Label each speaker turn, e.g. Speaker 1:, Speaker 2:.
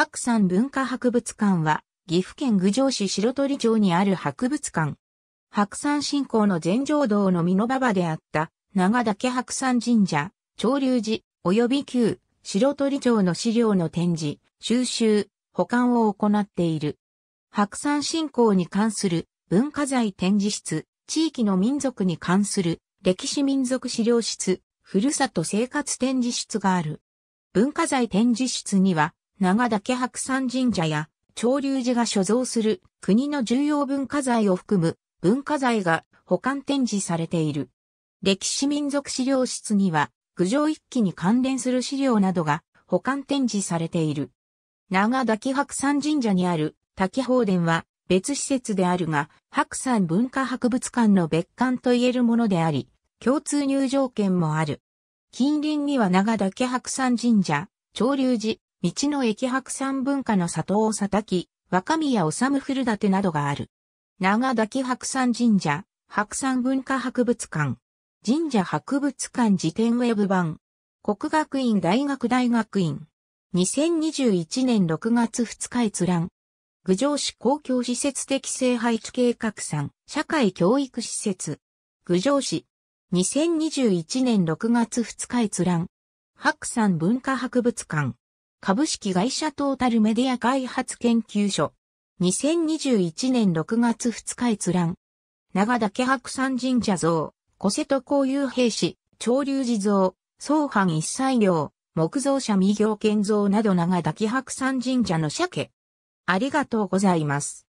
Speaker 1: 白山文化博物館は、岐阜県郡上市白鳥町にある博物館。白山信仰の全城道の美濃馬場であった、長岳白山神社、潮流寺、及び旧、白鳥町の資料の展示、収集、保管を行っている。白山信仰に関する文化財展示室、地域の民族に関する歴史民族資料室、ふるさと生活展示室がある。文化財展示室には、長岳白山神社や潮流寺が所蔵する国の重要文化財を含む文化財が保管展示されている。歴史民族資料室には、郡上一揆に関連する資料などが保管展示されている。長滝白山神社にある滝宝殿は別施設であるが、白山文化博物館の別館といえるものであり、共通入場券もある。近隣には長岳白山神社、潮流寺、道の駅白山文化の里を佐滝、若宮治古館などがある。長滝白山神社、白山文化博物館。神社博物館辞典ウェブ版。国学院大学大学院。2021年6月2日閲覧。郡上市公共施設適正配置計画ん、社会教育施設。郡上市。2021年6月2日閲覧。白山文化博物館。株式会社トータルメディア開発研究所。2021年6月2日閲覧。長岳白山神社像、小瀬戸公有兵士、潮流寺像、総藩一切領、木造者未行建造など長岳白山神社の鮭。ありがとうございます。